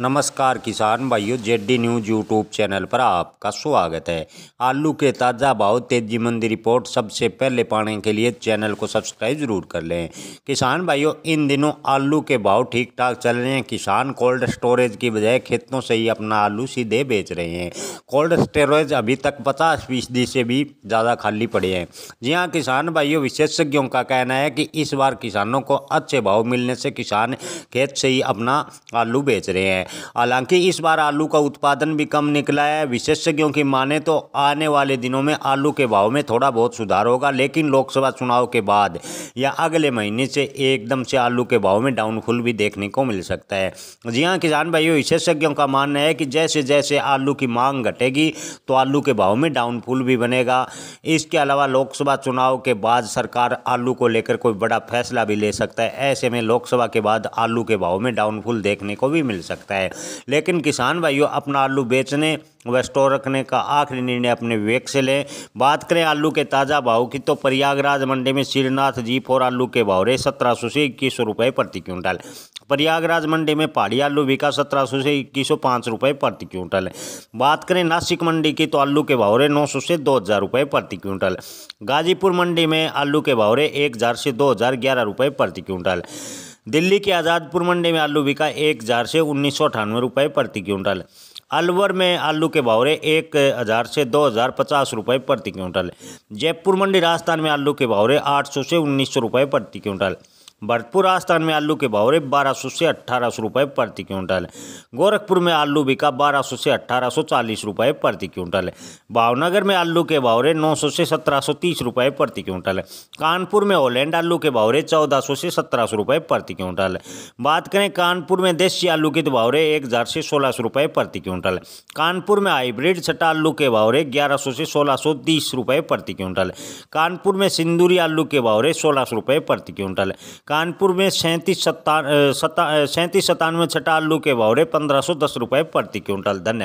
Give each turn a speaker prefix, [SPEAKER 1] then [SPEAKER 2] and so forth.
[SPEAKER 1] नमस्कार किसान भाइयों जेडी न्यूज यूट्यूब चैनल पर आपका स्वागत है आलू के ताज़ा भाव तेजी मंदी रिपोर्ट सबसे पहले पाने के लिए चैनल को सब्सक्राइब जरूर कर लें किसान भाइयों इन दिनों आलू के भाव ठीक ठाक चल रहे हैं किसान कोल्ड स्टोरेज की बजाय खेतों से ही अपना आलू सीधे बेच रहे हैं कोल्ड स्टोरेज अभी तक पचास फीसदी से भी ज़्यादा खाली पड़े हैं जी हाँ किसान भाइयों विशेषज्ञों का कहना है कि इस बार किसानों को अच्छे भाव मिलने से किसान खेत से ही अपना आलू बेच रहे हैं हालांकि इस बार आलू का उत्पादन भी कम निकला है विशेषज्ञों की माने तो आने वाले दिनों में आलू के भाव में थोड़ा बहुत सुधार होगा लेकिन लोकसभा चुनाव के बाद या अगले महीने से एकदम से आलू के भाव में डाउनफुल भी देखने को मिल सकता है जी हाँ किसान भाइयों विशेषज्ञों का मानना है कि जैसे जैसे आलू की मांग घटेगी तो आलू के भाव में डाउनफुल भी बनेगा इसके अलावा लोकसभा चुनाव के बाद सरकार आलू को लेकर कोई बड़ा फैसला भी ले सकता है ऐसे में लोकसभा के बाद आलू के भाव में डाउनफुल देखने को भी मिल सकता है सकता है लेकिन किसान भाइयों अपना आलू बेचने व स्टोर रखने का आखिरी निर्णय अपने विवेक से लें बात करें आलू के ताज़ा भाव की तो प्रयागराज मंडी में श्रीनाथ जी फोर आलू के भाव रहे सत्रह सौ से इक्कीस सौ रुपये प्रति क्विंटल प्रयागराज मंडी में पहाड़ी आलू बिका सत्रह सौ से इक्कीस सौ पाँच रुपये प्रति क्विंटल बात करें नासिक मंडी की तो आलू के भाव रहे नौ सौ से दो हज़ार रुपये प्रति क्विंटल गाजीपुर मंडी में आलू के भाव रहे एक हज़ार से दो हज़ार ग्यारह रुपये प्रति क्विंटल दिल्ली के आज़ादपुर मंडी में आलू बिका एक हज़ार से उन्नीस सौ अठानवे रुपये प्रति क्विंटल अलवर में आलू के भाव रहे एक हज़ार से दो हज़ार पचास रुपये प्रति क्विंटल जयपुर मंडी राजस्थान में आलू के भाव रहे आठ सौ से उन्नीस सौ रुपये प्रति क्विंटल भरतपुर राजस्थान में आलू के भाव बारह सौ से अट्ठारह सौ रुपये प्रति क्विंटल है गोरखपुर में आलू बिका बारह सौ से अट्ठारह सौ चालीस रुपये प्रति क्विंटल है भावनगर में आलू के भाव नौ सौ से सत्रह सौ तीस रुपये प्रति क्विंटल है कानपुर में ओलैंड आलू के भाव चौदह सौ से सत्रह सौ रुपये प्रति क्विंटल है बात करें कानपुर में देसी आलू के भाव एक हज़ार से सोलह सौ रुपये प्रति क्विंटल है कानपुर में हाइब्रिड छटा आलू के भाव ग्यारह सौ से सोलह सौ तीस रुपये प्रति क्विंटल है कानपुर में सिंदूरी आलू के भाव सोलह सौ रुपये प्रति क्विंटल है कानपुर में सैंतीस सत्ता सैंतीस सतानवे छठा आलू के भाव रहे पंद्रह सौ दस रुपये प्रति क्विंटल धन्यवाद